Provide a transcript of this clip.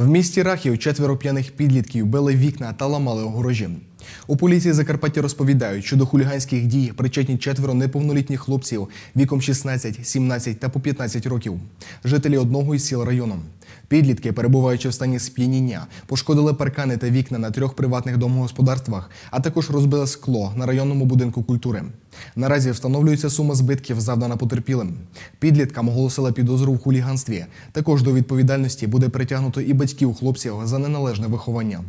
В місті Рахів четверо п'яних підлітків били вікна та ламали огорожі. У поліції Закарпаття розповідають, що до хуліганських дій причетні четверо неповнолітніх хлопців віком 16, 17 та по 15 років, жителі одного із сіл району. Підлітки, перебуваючи в стані сп'яніння, пошкодили паркани та вікна на трьох приватних домогосподарствах, а також розбили скло на районному будинку культури. Наразі встановлюється сума збитків, завдана потерпілим. Підліткам оголосила підозру в хуліганстві. Також до відповідальності буде притягнуто і батьків хлопців за неналежне виховання.